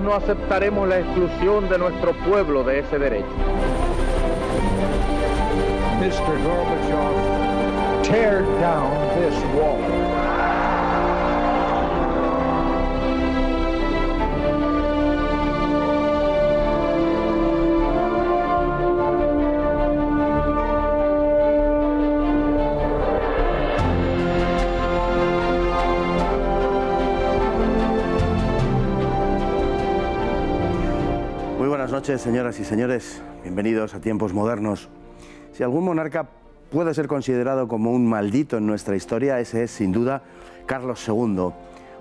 no aceptaremos la exclusión de nuestro pueblo de ese derecho. Mr. Gorbachev, tear down this wall. Buenas noches, señoras y señores. Bienvenidos a tiempos modernos. Si algún monarca puede ser considerado como un maldito en nuestra historia, ese es, sin duda, Carlos II.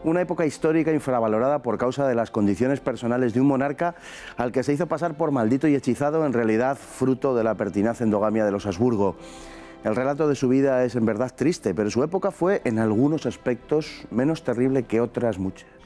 Una época histórica infravalorada por causa de las condiciones personales de un monarca al que se hizo pasar por maldito y hechizado, en realidad fruto de la pertinaz endogamia de los Habsburgo. El relato de su vida es en verdad triste, pero su época fue en algunos aspectos menos terrible que otras muchas.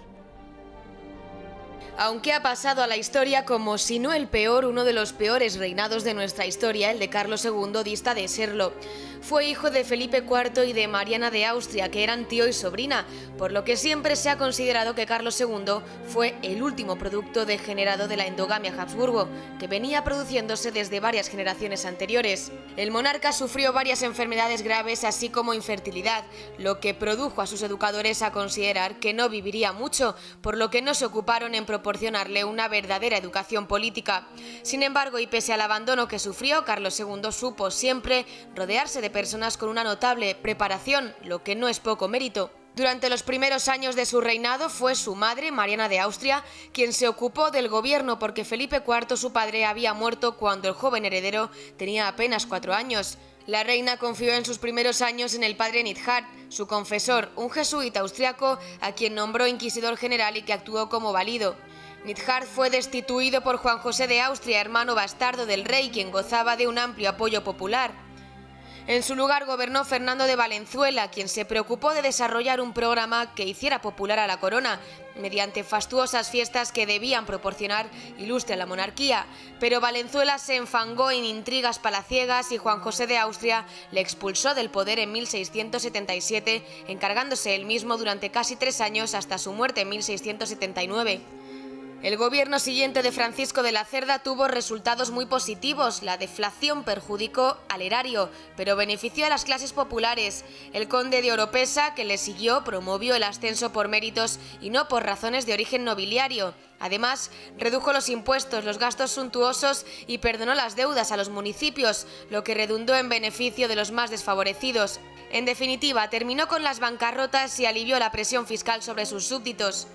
Aunque ha pasado a la historia como si no el peor, uno de los peores reinados de nuestra historia, el de Carlos II, dista de serlo. Fue hijo de Felipe IV y de Mariana de Austria, que eran tío y sobrina, por lo que siempre se ha considerado que Carlos II fue el último producto degenerado de la endogamia Habsburgo, que venía produciéndose desde varias generaciones anteriores. El monarca sufrió varias enfermedades graves, así como infertilidad, lo que produjo a sus educadores a considerar que no viviría mucho, por lo que no se ocuparon en proporcionarle una verdadera educación política. Sin embargo, y pese al abandono que sufrió, Carlos II supo siempre rodearse de personas con una notable preparación, lo que no es poco mérito. Durante los primeros años de su reinado fue su madre, Mariana de Austria, quien se ocupó del gobierno porque Felipe IV, su padre, había muerto cuando el joven heredero tenía apenas cuatro años. La reina confió en sus primeros años en el padre Nithard, su confesor, un jesuita austriaco a quien nombró inquisidor general y que actuó como valido. Nidhar fue destituido por Juan José de Austria, hermano bastardo del rey, quien gozaba de un amplio apoyo popular. En su lugar gobernó Fernando de Valenzuela, quien se preocupó de desarrollar un programa que hiciera popular a la corona, mediante fastuosas fiestas que debían proporcionar ilustre a la monarquía. Pero Valenzuela se enfangó en intrigas palaciegas y Juan José de Austria le expulsó del poder en 1677, encargándose él mismo durante casi tres años hasta su muerte en 1679. El gobierno siguiente de Francisco de la Cerda tuvo resultados muy positivos. La deflación perjudicó al erario, pero benefició a las clases populares. El conde de Oropesa, que le siguió, promovió el ascenso por méritos y no por razones de origen nobiliario. Además, redujo los impuestos, los gastos suntuosos y perdonó las deudas a los municipios, lo que redundó en beneficio de los más desfavorecidos. En definitiva, terminó con las bancarrotas y alivió la presión fiscal sobre sus súbditos.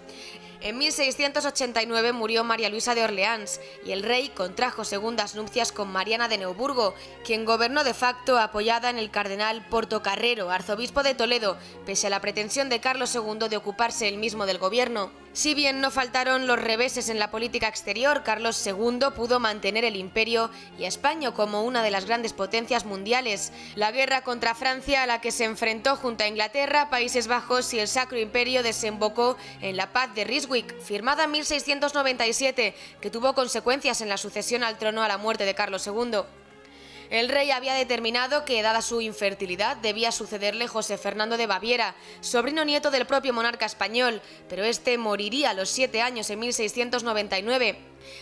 En 1689 murió María Luisa de Orleans y el rey contrajo segundas nupcias con Mariana de Neuburgo, quien gobernó de facto apoyada en el cardenal Carrero, arzobispo de Toledo, pese a la pretensión de Carlos II de ocuparse él mismo del gobierno. Si bien no faltaron los reveses en la política exterior, Carlos II pudo mantener el imperio y a España como una de las grandes potencias mundiales. La guerra contra Francia, a la que se enfrentó junto a Inglaterra, Países Bajos y el Sacro Imperio, desembocó en la Paz de Ryswick, firmada en 1697, que tuvo consecuencias en la sucesión al trono a la muerte de Carlos II. El rey había determinado que, dada su infertilidad, debía sucederle José Fernando de Baviera, sobrino nieto del propio monarca español, pero este moriría a los siete años en 1699.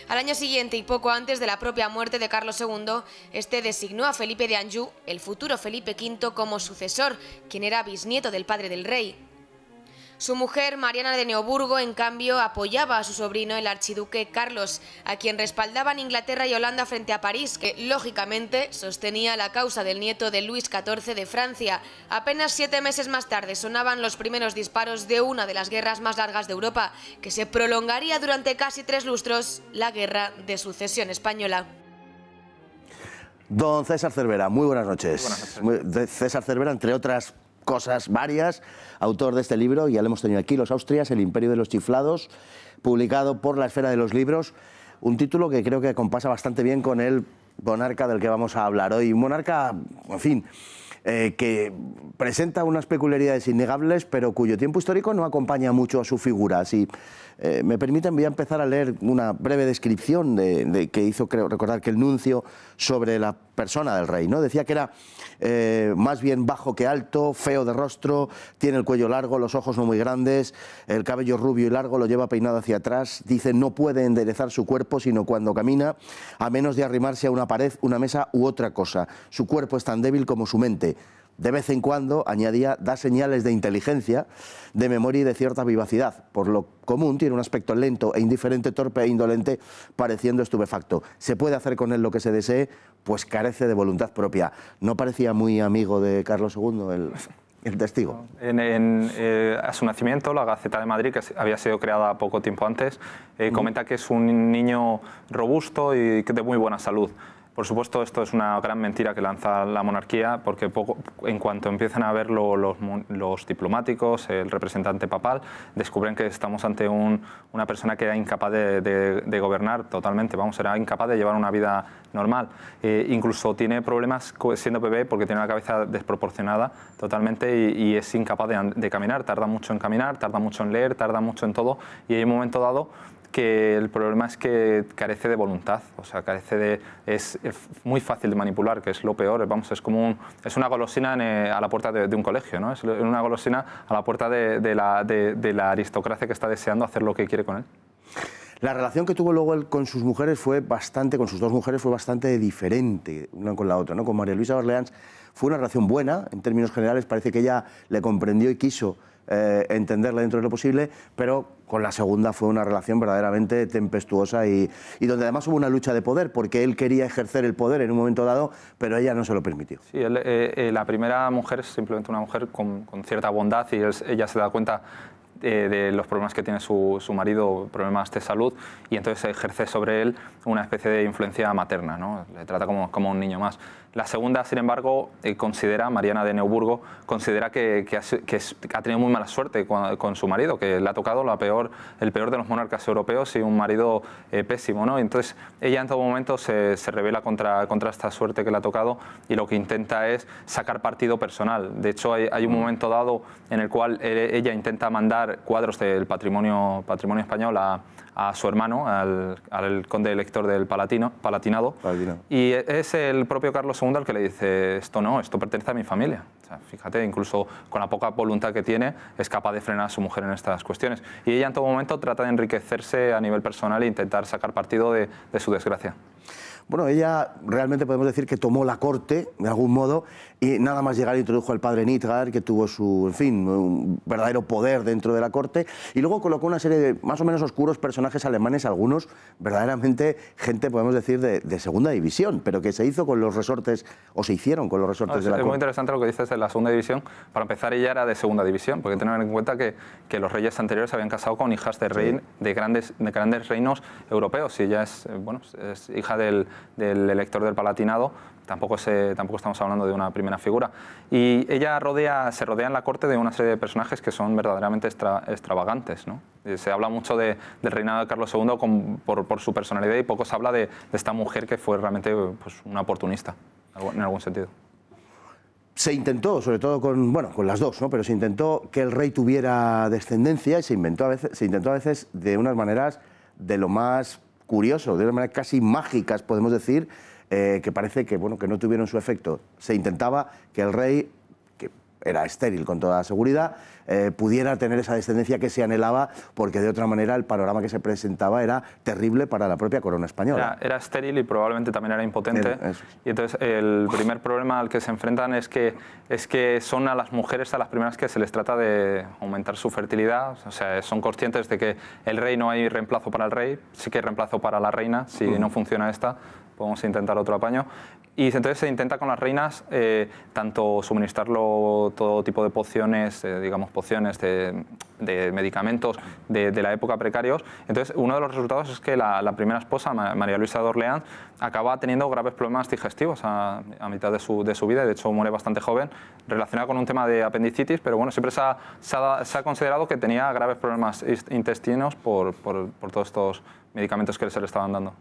Al año siguiente y poco antes de la propia muerte de Carlos II, este designó a Felipe de Anjou, el futuro Felipe V, como sucesor, quien era bisnieto del padre del rey. Su mujer, Mariana de Neoburgo, en cambio, apoyaba a su sobrino, el archiduque Carlos, a quien respaldaban Inglaterra y Holanda frente a París, que, lógicamente, sostenía la causa del nieto de Luis XIV de Francia. Apenas siete meses más tarde sonaban los primeros disparos de una de las guerras más largas de Europa, que se prolongaría durante casi tres lustros, la Guerra de Sucesión Española. Don César Cervera, muy buenas noches. Buenas noches. César Cervera, entre otras cosas varias, autor de este libro, ya lo hemos tenido aquí, Los Austrias, El Imperio de los Chiflados, publicado por la Esfera de los Libros, un título que creo que compasa bastante bien con el monarca del que vamos a hablar hoy. Un monarca, en fin, eh, que presenta unas peculiaridades innegables, pero cuyo tiempo histórico no acompaña mucho a su figura. Si eh, me permiten, voy a empezar a leer una breve descripción de, que hizo, recordar, que el nuncio sobre la persona del rey. ¿no? Decía que era eh, más bien bajo que alto, feo de rostro, tiene el cuello largo, los ojos no muy grandes, el cabello rubio y largo, lo lleva peinado hacia atrás, dice no puede enderezar su cuerpo sino cuando camina, a menos de arrimarse a una pared, una mesa u otra cosa. Su cuerpo es tan débil como su mente de vez en cuando, añadía, da señales de inteligencia, de memoria y de cierta vivacidad. Por lo común, tiene un aspecto lento e indiferente, torpe e indolente, pareciendo estupefacto. Se puede hacer con él lo que se desee, pues carece de voluntad propia. ¿No parecía muy amigo de Carlos II el, testigo. En, eh, a su nacimiento, la Gaceta de Madrid, que había sido creada poco tiempo antes, eh, comenta que es un niño robusto y de muy buena salud. Por supuesto, esto es una gran mentira que lanza la monarquía, porque poco, en cuanto empiezan a verlo los, diplomáticos, el representante papal, descubren que estamos ante una persona que era incapaz de, gobernar totalmente, vamos, era incapaz de llevar una vida normal. Eh, incluso tiene problemas siendo bebé porque tiene la cabeza desproporcionada totalmente y, es incapaz de, de caminar, tarda mucho en caminar, tarda mucho en leer, tarda mucho en todo y hay un momento dado que el problema es que carece de voluntad, o sea, carece de... es muy fácil de manipular, que es lo peor, vamos, es como es una golosina a la puerta de, un colegio, ¿no? Es una golosina a la puerta de, la, aristocracia que está deseando hacer lo que quiere con él. La relación que tuvo luego él con sus mujeres fue bastante, con sus dos mujeres fue bastante diferente una con la otra, ¿no? Con María Luisa Orleans fue una relación buena, en términos generales parece que ella le comprendió y quiso eh, entenderla dentro de lo posible, pero con la segunda fue una relación verdaderamente tempestuosa y, y, donde además hubo una lucha de poder, porque él quería ejercer el poder en un momento dado, pero ella no se lo permitió. Sí, eh, eh, la primera mujer es simplemente una mujer con, con cierta bondad y ella se da cuenta eh, de los problemas que tiene su, marido, problemas de salud, y entonces ejerce sobre él una especie de influencia materna, ¿no? le trata como, un niño más. La segunda, sin embargo, eh, considera, Mariana de Neuburgo, considera que, que, ha, tenido muy mala suerte con, su marido, que le ha tocado la peor, el peor de los monarcas europeos y un marido eh, pésimo. ¿no? Entonces, ella en todo momento se, se revela contra, contra esta suerte que le ha tocado y lo que intenta es sacar partido personal. De hecho, hay un mm. momento dado en el cual ella intenta mandar cuadros del patrimonio, patrimonio español a, su hermano, al, conde elector del Palatino, Palatinado. Y es el propio Carlos II el que le dice, esto no, esto pertenece a mi familia. fíjate, incluso con la poca voluntad que tiene, es capaz de frenar a su mujer en estas cuestiones. Y ella en todo momento trata de enriquecerse a nivel personal e intentar sacar partido de, de su desgracia. Bueno, ella realmente podemos decir que tomó la corte, de algún modo, y nada más llegar introdujo al padre Nitgar, que tuvo su, en fin, un verdadero poder dentro de la corte, y luego colocó una serie de más o menos oscuros personajes alemanes, algunos verdaderamente gente, podemos decir, de, segunda división, pero que se hizo con los resortes, o se hicieron con los resortes ah, de la corte. Es muy interesante lo que dices de la segunda división. Para empezar, ella era de segunda división, porque hay tener en cuenta que, que los reyes anteriores se habían casado con hijas de, rey, de, grandes, de grandes reinos europeos, y ella es, eh, bueno, es hija del del elector del Palatinado, tampoco, tampoco estamos hablando de una primera figura. Y ella rodea, se rodea en la corte de una serie de personajes que son verdaderamente extravagantes. Eh, se habla mucho del reinado de Carlos II por, su personalidad y poco se habla de, esta mujer que fue realmente pues, una oportunista, en algún sentido se intentó, sobre todo con, bueno, con las dos, ¿no? pero se intentó que el rey tuviera descendencia y se, inventó a veces, se intentó a veces de unas maneras de lo más curioso, de una manera casi mágicas, podemos decir, eh, que parece que, bueno, que no tuvieron su efecto. Se intentaba que el rey era estéril con toda seguridad, eh, pudiera tener esa descendencia que se anhelaba, porque de otra manera el panorama que se presentaba era terrible para la propia corona española. Era, estéril y probablemente también era impotente. y entonces el primer problema al que se enfrentan es que, es que son a las mujeres a las primeras que se les trata de aumentar su fertilidad, o sea, son conscientes de que el rey no hay reemplazo para el rey, sí que hay reemplazo para la reina, si mm. no funciona esta, podemos intentar otro apaño. Y entonces se intenta con las reinas eh, tanto suministrarlo todo tipo de pociones, eh, digamos pociones de, medicamentos de, la época precarios. Entonces uno de los resultados es que la, primera esposa, María Luisa de Orleans, acaba teniendo graves problemas digestivos a, mitad de su, vida, de hecho muere bastante joven, relacionada con un tema de apendicitis, pero bueno, siempre se ha, se ha, considerado que tenía graves problemas intestinos por todos estos medicamentos que se le estaban dando.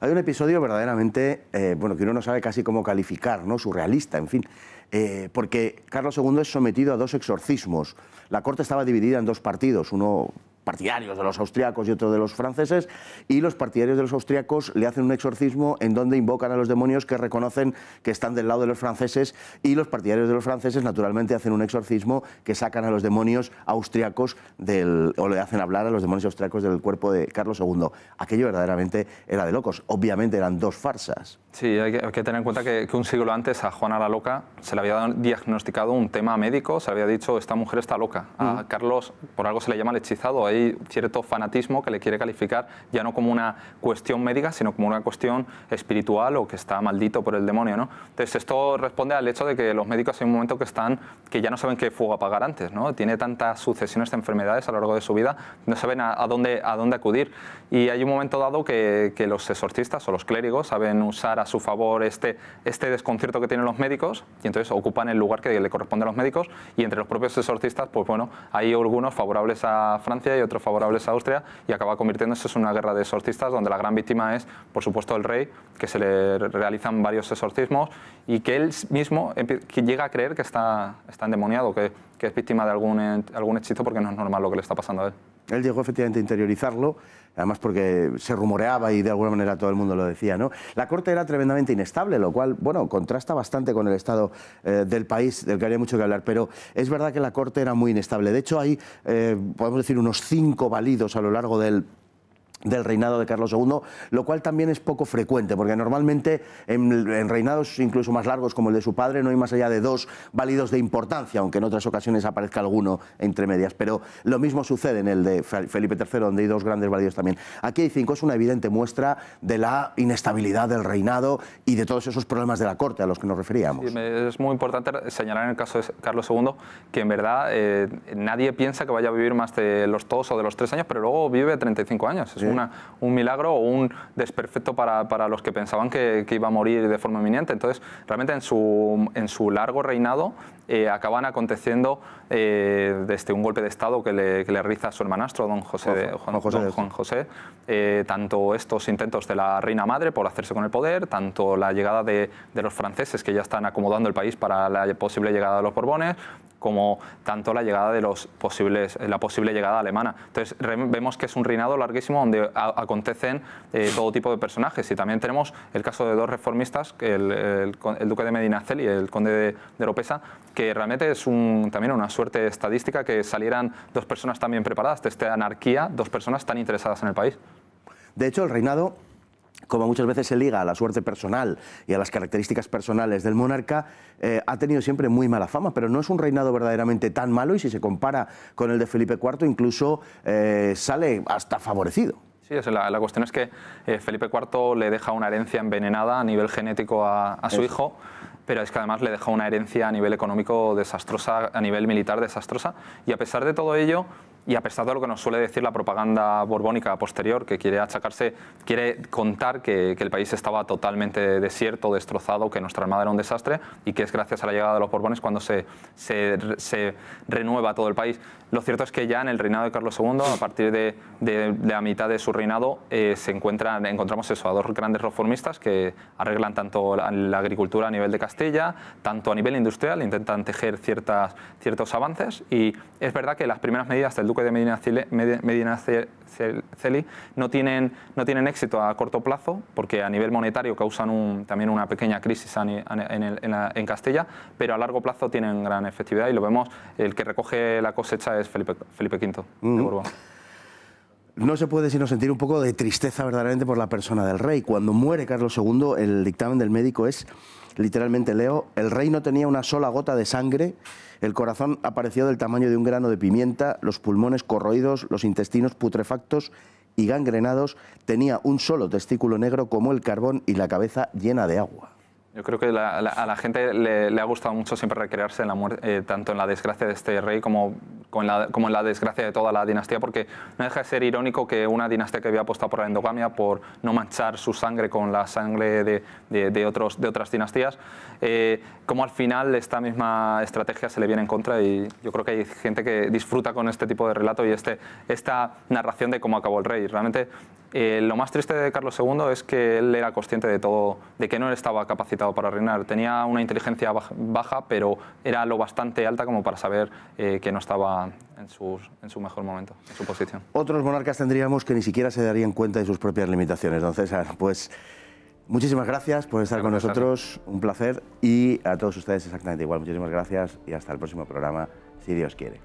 Hay un episodio verdaderamente, eh, bueno, que uno no sabe casi cómo calificar, ¿no? Surrealista, en fin. Eh, porque Carlos II es sometido a dos exorcismos. La corte estaba dividida en dos partidos, uno partidarios de los austriacos y otro de los franceses, y los partidarios de los austriacos le hacen un exorcismo en donde invocan a los demonios que reconocen que están del lado de los franceses, y los partidarios de los franceses naturalmente hacen un exorcismo que sacan a los demonios austriacos del, o le hacen hablar a los demonios austriacos del cuerpo de Carlos II. Aquello verdaderamente era de locos, obviamente eran dos farsas. Sí, hay que, tener en cuenta que, un siglo antes a Juana la Loca se le había diagnosticado un tema médico, se había dicho, esta mujer está loca, a Carlos por algo se le llama el hechizado, hay cierto fanatismo que le quiere calificar ya no como una cuestión médica, sino como una cuestión espiritual o que está maldito por el demonio. ¿no? Entonces esto responde al hecho de que los médicos hay un momento que están, que ya no saben qué fuego apagar antes, ¿no? tiene tantas sucesiones de enfermedades a lo largo de su vida, no saben a, dónde, a dónde acudir. Y hay un momento dado que, que, los exorcistas o los clérigos saben usar a su favor este, este desconcierto que tienen los médicos y entonces ocupan el lugar que le corresponde a los médicos y entre los propios exorcistas, pues bueno, hay algunos favorables a Francia y otros favorables a Austria y acaba convirtiéndose en una guerra de exorcistas donde la gran víctima es, por supuesto, el rey, que se le realizan varios exorcismos y que él mismo llega a creer que está, está endemoniado, que, es víctima de algún, algún hechizo porque no es normal lo que le está pasando a él. Él llegó efectivamente a interiorizarlo, además porque se rumoreaba y de alguna manera todo el mundo lo decía. ¿no? La corte era tremendamente inestable, lo cual bueno, contrasta bastante con el estado eh, del país, del que había mucho que hablar, pero es verdad que la corte era muy inestable. De hecho, hay, eh, podemos decir, unos cinco validos a lo largo del del reinado de Carlos II, lo cual también es poco frecuente, porque normalmente en, reinados incluso más largos como el de su padre no hay más allá de dos válidos de importancia, aunque en otras ocasiones aparezca alguno entre medias. Pero lo mismo sucede en el de Felipe III, donde hay dos grandes válidos también. Aquí hay cinco, es una evidente muestra de la inestabilidad del reinado y de todos esos problemas de la corte a los que nos referíamos. es muy importante señalar en el caso de Carlos II que en verdad eh, nadie piensa que vaya a vivir más de los dos o de los tres años, pero luego vive 35 años un milagro o un desperfecto para, los que pensaban que, iba a morir de forma inminente. Entonces, realmente en su, en su largo reinado eh, acaban aconteciendo eh, desde un golpe de Estado que le, riza su hermanastro, don José, Juan, Juan eh, tanto estos intentos de la reina madre por hacerse con el poder, tanto la llegada de, de los franceses que ya están acomodando el país para la posible llegada de los Borbones, como tanto la llegada de los posibles, eh, la posible llegada alemana. Entonces vemos que es un reinado larguísimo donde acontecen eh, todo tipo de personajes y también tenemos el caso de dos reformistas, el, duque de Medinaceli y el conde de, de Lopesa, que realmente es un, también una suerte estadística que salieran dos personas tan bien preparadas de esta anarquía, dos personas tan interesadas en el país. De hecho, el reinado como muchas veces se liga a la suerte personal y a las características personales del monarca, eh, ha tenido siempre muy mala fama, pero no es un reinado verdaderamente tan malo y si se compara con el de Felipe IV incluso eh, sale hasta favorecido. Sí, la, cuestión es que eh, Felipe IV le deja una herencia envenenada a nivel genético a, su hijo, pero es que además le deja una herencia a nivel económico desastrosa, a nivel militar desastrosa, y a pesar de todo ello, y a pesar de lo que nos suele decir la propaganda borbónica posterior, que quiere achacarse, quiere contar que, el país estaba totalmente desierto, destrozado, que nuestra armada era un desastre y que es gracias a la llegada de los borbones cuando se, se, se renueva todo el país. Lo cierto es que ya en el reinado de Carlos II, a partir de, de, la mitad de su reinado, eh, se encuentran, encontramos eso, a dos grandes reformistas que arreglan tanto la, la, agricultura a nivel de Castilla, tanto a nivel industrial, intentan tejer ciertas, ciertos avances y es verdad que las primeras medidas del de Medina, Celi no tienen, no tienen éxito a corto plazo porque a nivel monetario causan también una pequeña crisis en, Castilla, pero a largo plazo tienen gran efectividad y lo vemos, el que recoge la cosecha es Felipe, V de mm. Borbón no se puede sino sentir un poco de tristeza verdaderamente por la persona del rey. Cuando muere Carlos II, el dictamen del médico es, literalmente leo, el rey no tenía una sola gota de sangre, el corazón apareció del tamaño de un grano de pimienta, los pulmones corroídos, los intestinos putrefactos y gangrenados, tenía un solo testículo negro como el carbón y la cabeza llena de agua. Yo creo que a la gente le, ha gustado mucho siempre recrearse eh, tanto en la desgracia de este rey como como en la desgracia de toda la dinastía, porque no deja de ser irónico que una dinastía que había apostado por la endogamia, por no manchar su sangre con la sangre de, de, otros, de otras dinastías, eh, como al final esta misma estrategia se le viene en contra y yo creo que hay gente que disfruta con este tipo de relato y este, esta narración de cómo acabó el rey. Realmente eh, lo más triste de Carlos II es que él era consciente de todo, de que no estaba capacitado para reinar. Tenía una inteligencia baja, pero era lo bastante alta como para saber eh, que no estaba en, su mejor momento, en su posición. Otros monarcas tendríamos que ni siquiera se darían cuenta de sus propias limitaciones, don Pues muchísimas gracias por estar con nosotros, un placer. Y a todos ustedes exactamente igual, muchísimas gracias y hasta el próximo programa, si Dios quiere.